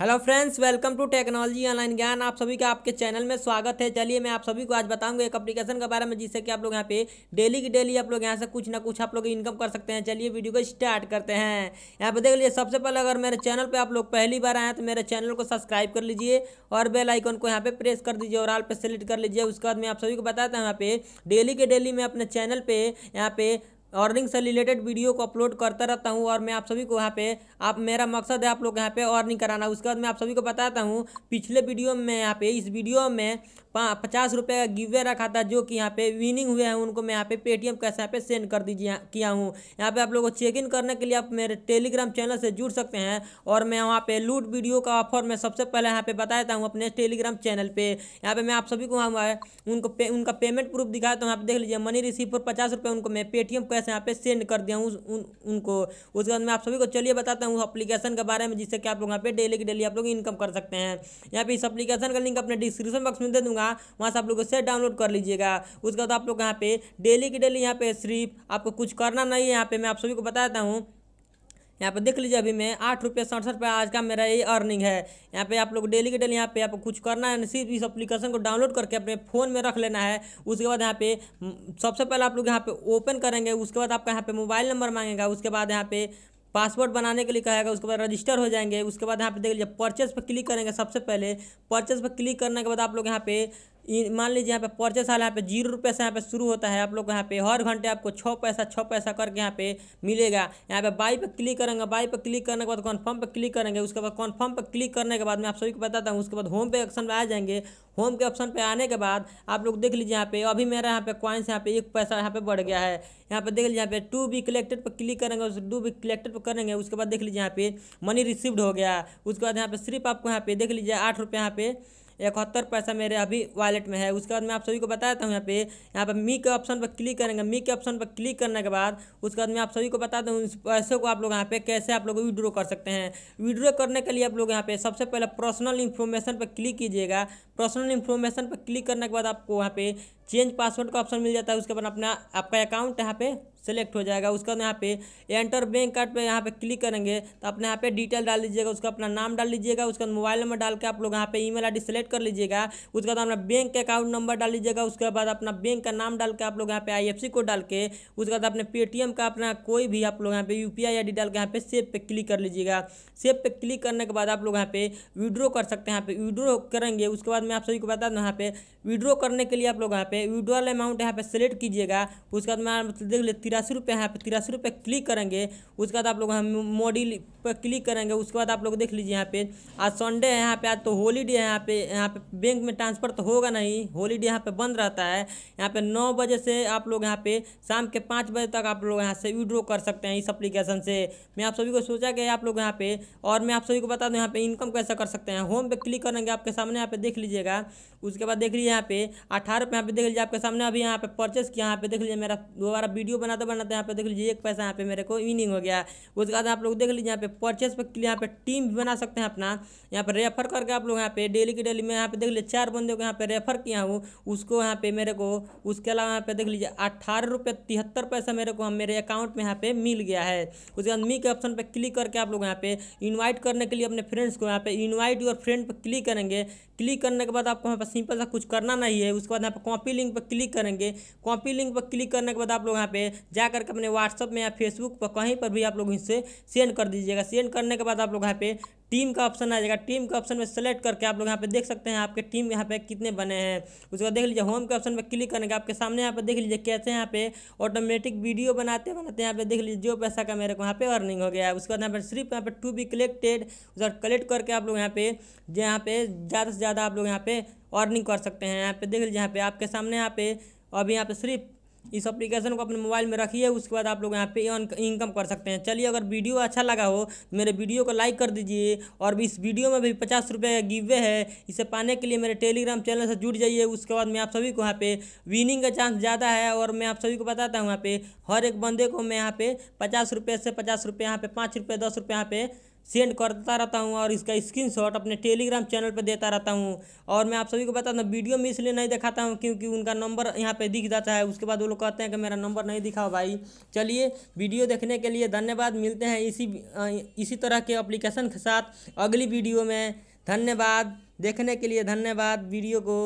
hello friends welcome to technology online Gyan आप सभी का आपके चैनल में स्वागत है चलिए मैं आप सभी को आज बताऊंगा एक एप्लीकेशन के बारे में जिससे कि आप लोग यहाँ पे डेली की डेली आप लोग यहाँ से कुछ ना कुछ आप लोग इनकम कर सकते हैं चलिए वीडियो को स्टार्ट करते हैं यहाँ पे देख लीजिए सबसे पहले अगर मेरे चैनल पर आप लोग पहली बार आए हैं तो मेरे चैनल को सब्सक्राइब कर लीजिए और बेल आइकन को यहाँ पे प्रेस कर दीजिए और आल पर सेलेक्ट कर लीजिए उसके बाद मैं आप सभी को बताता हूँ यहाँ पे डेली के डेली मैं अपने चैनल पर यहाँ पे अर्निंग से रिलेटेड वीडियो को अपलोड करता रहता हूँ और मैं आप सभी को यहाँ पे आप मेरा मकसद है आप लोग यहाँ पे अर्निंग कराना उसके बाद मैं आप सभी को बताता हूँ पिछले वीडियो में यहाँ पे इस वीडियो में पचास रुपये का गिवे रखा था जो कि यहाँ पे विनिंग हुए हैं उनको मैं यहाँ पे पेटीएम कैसे यहाँ पे सेंड कर दीजिए किया हूँ यहाँ पे आप लोगों को चेक इन करने के लिए आप मेरे टेलीग्राम चैनल से जुड़ सकते हैं और मैं वहाँ पे लूट वीडियो का ऑफर मैं सबसे पहले यहाँ पे बताता हूँ अपने टेलीग्राम चैनल पर यहाँ पर मैं आप सभी को वहाँ उनको पे, उनका पेमेंट प्रूफ दिखाया तो वहाँ पर देख लीजिए मनी रिसीव पर पचास रुपये उनको मैं पेटीएम कैसे से यहाँ पे सेंड कर दिया हूँ उन, उनको उसके बाद मैं आप सभी को चलिए बताता हूँ अपलीकेशन के बारे में जिससे कि आप लोग यहाँ पे डेली की डेली आप लोग इनकम कर सकते हैं यहाँ पे इस अपलीकेशन का लिंक अपने डिस्क्रिप्शन बॉक्स में दे दूँगा वहाँ से आप लोग उसे डाउनलोड कर लीजिएगा उसके बाद आप लोग यहाँ पे डेली की डेली यहाँ पे सिर्फ आपको कुछ करना नहीं है यहाँ पे मैं आप सभी को बताता हूँ यहाँ पे देख लीजिए अभी मैं आठ रुपये सड़सठ पे आज का मेरा ये अर्निंग है यहाँ पे आप लोग डेली के डेली यहाँ पे आपको कुछ करना है सिर्फ इस एप्लीकेशन को डाउनलोड करके अपने फ़ोन में रख लेना है उसके बाद यहाँ पे सबसे पहले आप लोग यहाँ पे ओपन करेंगे उसके बाद आपका यहाँ पे मोबाइल नंबर मांगेगा उसके बाद यहाँ पे पासवर्ड बनाने के लिए कहेगा उसके बाद रजिस्टर हो जाएंगे उसके बाद यहाँ पे देख लीजिए परचेज पर क्लिक करेंगे सबसे पहले परचेज पर क्लिक करने के बाद आप लोग यहाँ पे मान लीजिए यहाँ पे परचेस साल यहाँ पे जीरो रुपये से यहाँ पे शुरू होता है आप लोग यहाँ पे हर घंटे आपको छः पैसा छः पैसा करके यहाँ पे मिलेगा यहाँ पे बाई पे क्लिक करेंगे बाई पे क्लिक करने के बाद कन्फर्म पे क्लिक करेंगे उसके बाद कन्फर्म पे क्लिक करने के बाद मैं आप सभी को बताता हूँ उसके बाद होम पे ऑप्शन पर आ जाएंगे होम के ऑप्शन पर आने के बाद आप लोग देख लीजिए यहाँ पे अभी मेरा यहाँ पे कॉइन्स यहाँ पे एक पैसा यहाँ पे बढ़ गया है यहाँ पे देख लीजिए यहाँ पे टू बी कलेक्टेड पर क्लिक करेंगे उस टू बी कलेक्टेड पर करेंगे उसके बाद देख लीजिए यहाँ पे मनी रिसीव्ड हो गया उसके बाद यहाँ पे सिर्फ आपको यहाँ पे देख लीजिए आठ रुपये यहाँ पे इकहत्तर पैसा मेरे अभी वॉलेट में है उसके बाद मैं आप सभी को बता देता हूँ यहाँ पे यहाँ पर मी के ऑप्शन पर क्लिक करेंगे मी के ऑप्शन पर क्लिक करने के बाद उसके बाद मैं आप सभी को बता दूँ इस पैसे को आप लोग यहाँ पे कैसे आप लोग विड्रो कर सकते हैं विड्रो करने के लिए आप लोग यहाँ पे सबसे पहले पर्सनल इन्फॉर्मेशन पर क्लिक कीजिएगा पर्सनल इन्फॉर्मेशन पर क्लिक करने के बाद आपको वहाँ पे चेंज पासवर्ड का ऑप्शन मिल जाता है उसके बाद अपना आपका अकाउंट यहाँ पे सेलेक्ट हो जाएगा उसके बाद यहाँ पे एंटर बैंक कार्ड पे यहाँ पे क्लिक करेंगे तो अपने यहाँ पे डिटेल डाल लीजिएगा उसका अपना नाम डाल लीजिएगा उसके बाद मोबाइल नंबर डाल के आप लोग यहाँ पे ईमेल आईडी सेलेक्ट कर लीजिएगा उसके बाद अपना बैंक के अकाउंट नंबर डाल लीजिएगा उसके बाद अपना बैंक का नाम डाल के आप लोग यहाँ पे आई कोड डाल के उसके बाद अपने पेटीएम का अपना कोई भी आप लोग यहाँ पे यू पी आई डाल के यहाँ पे सेव पे क्लिक कर लीजिएगा सेव पे क्लिक करने के बाद आप लोग यहाँ पे विड्रो कर सकते हैं यहाँ पे विड्रो करेंगे उसके बाद मैं आप सभी को बता दूँ यहाँ पे विड्रो करने के लिए आप लोग यहाँ पे पे विड्रॉल अमाउंट यहाँ पे सेलेक्ट कीजिएगा उसके बाद मैं मतलब देख ले तिरासी रुपये यहाँ पे तिरासी रुपये क्लिक करेंगे उसके बाद आप लोग हम मॉडल पर क्लिक करेंगे उसके बाद आप लोग देख लीजिए यहाँ पे आज संडे है यहाँ पे आज तो हॉलीडे है यहाँ पे यहाँ पे बैंक में ट्रांसफर तो होगा नहीं हॉलीडे यहाँ पे बंद रहता है यहाँ पे नौ बजे से आप लोग यहाँ पे शाम के पाँच बजे तक आप लोग यहाँ से विड्रॉ कर सकते हैं इस अप्लीकेशन से मैं आप सभी को सोचा कि आप लोग यहाँ पे और मैं आप सभी को बता दूँ यहाँ पे इनकम कैसे कर सकते हैं होम पे क्लिक करेंगे आपके सामने यहाँ पे देख लीजिएगा उसके बाद देख लीजिए यहाँ पे अठारह पे यहाँ पे देख लीजिए आपके सामने अभी यहाँ पे परचेस किया यहाँ पे देख लीजिए मेरा दोबारा वीडियो बनाते बनाते यहाँ पे देख लीजिए एक पैसा यहाँ पे मेरे को इनिंग हो गया उसके बाद आप लोग देख लीजिए यहाँ पे परचेस पर यहाँ पे टीम भी बना सकते हैं अपना यहाँ पे रेफर करके आप लोग यहाँ पे डेली की डेली में यहाँ पे देख लीजिए चार बंदे को यहाँ पे रेफर किया हूँ उसको यहाँ पे मेरे को उसके अलावा यहाँ पे देख लीजिए अट्ठारह रुपये तिहत्तर पैसा मेरे को हम मेरे अकाउंट में यहाँ पे मिल गया है उसके बाद मी के ऑप्शन पर क्लिक करके आप लोग यहाँ पे इन्वाइट करने के लिए अपने फ्रेंड्स को यहाँ पे इन्वाइट योर फ्रेंड पर क्लिक करेंगे क्लिक करने के बाद आपको यहाँ पर सिंपल सा कुछ करना नहीं है उसके बाद यहाँ पर कॉपी कॉपी लिंक पर क्लिक करेंगे कॉपी लिंक पर क्लिक करने के बाद आप लोग यहाँ पे जा करके अपने व्हाट्सअप में या फेसबुक पर कहीं पर भी आप लोग इसे सेंड कर दीजिएगा सेंड करने के बाद आप लोग यहाँ पे टीम का ऑप्शन आ जाएगा टीम का ऑप्शन में सेलेक्ट करके आप लोग यहाँ पे देख सकते हैं आपके टीम यहाँ पे कितने बने हैं उसके बाद देख लीजिए होम के ऑप्शन पे क्लिक करेंगे आपके सामने यहाँ पे देख लीजिए कैसे यहाँ पे ऑटोमेटिक वीडियो बनाते बनाते यहाँ पे देख लीजिए जो पैसा का मेरे को यहाँ पे अर्निंग हो गया है उसके बाद यहाँ पर सिर्फ यहाँ पे टू बी कलेक्टेड उसके कलेक्ट करके आप लोग यहाँ पे यहाँ पे ज़्यादा से ज़्यादा आप लोग यहाँ पे अर्निंग कर सकते हैं यहाँ पे देख लीजिए यहाँ पे आपके सामने यहाँ पे अभी यहाँ पे सिर्फ इस एप्लीकेशन को अपने मोबाइल में रखिए उसके बाद आप लोग यहाँ पे इनकम कर सकते हैं चलिए अगर वीडियो अच्छा लगा हो तो मेरे वीडियो को लाइक कर दीजिए और इस वीडियो में भी पचास रुपये का गिवे है इसे पाने के लिए मेरे टेलीग्राम चैनल से जुड़ जाइए उसके बाद मैं आप सभी को यहाँ पे विनिंग का चांस ज़्यादा है और मैं आप सभी को बताता हूँ यहाँ पे हर एक बंदे को मैं यहाँ पे पचास रुपये से पचास रुपये यहाँ पे पाँच रुपये दस रुपये यहाँ पे सेंड करता रहता हूँ और इसका स्क्रीनशॉट अपने टेलीग्राम चैनल पर देता रहता हूँ और मैं आप सभी को बताता हूँ वीडियो में इसलिए नहीं दिखाता हूँ क्योंकि उनका नंबर यहाँ पे दिख जाता है उसके बाद वो लोग कहते हैं कि मेरा नंबर नहीं दिखाओ भाई चलिए वीडियो देखने के लिए धन्यवाद मिलते हैं इसी इसी तरह के अप्लीकेशन के साथ अगली वीडियो में धन्यवाद देखने के लिए धन्यवाद वीडियो को